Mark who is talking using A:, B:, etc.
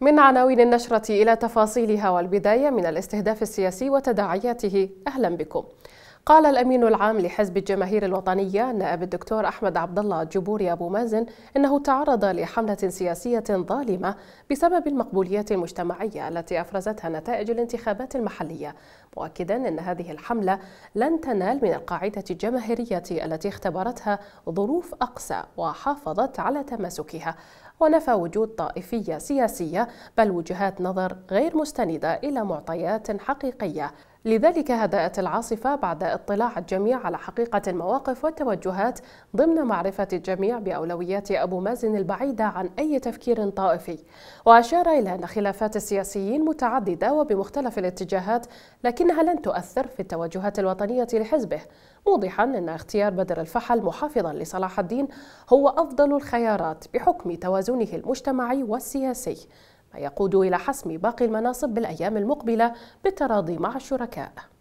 A: من عناوين النشرة إلى تفاصيلها والبداية من الاستهداف السياسي وتداعياته أهلا بكم قال الأمين العام لحزب الجماهير الوطنية نائب الدكتور أحمد عبد الله جبوري أبو مازن إنه تعرض لحملة سياسية ظالمة بسبب المقبوليات المجتمعية التي أفرزتها نتائج الانتخابات المحلية مؤكدا أن هذه الحملة لن تنال من القاعدة الجماهيرية التي اختبرتها ظروف أقسى وحافظت على تماسكها ونفى وجود طائفية سياسية بل وجهات نظر غير مستندة إلى معطيات حقيقية لذلك هدأت العاصفة بعد اطلاع الجميع على حقيقة المواقف والتوجهات ضمن معرفة الجميع بأولويات أبو مازن البعيدة عن أي تفكير طائفي وأشار إلى أن خلافات السياسيين متعددة وبمختلف الاتجاهات لكنها لن تؤثر في التوجهات الوطنية لحزبه موضحا أن اختيار بدر الفحل محافظا لصلاح الدين هو أفضل الخيارات بحكم توازنه المجتمعي والسياسي يقود إلى حسم باقي المناصب بالأيام المقبلة بالتراضي مع الشركاء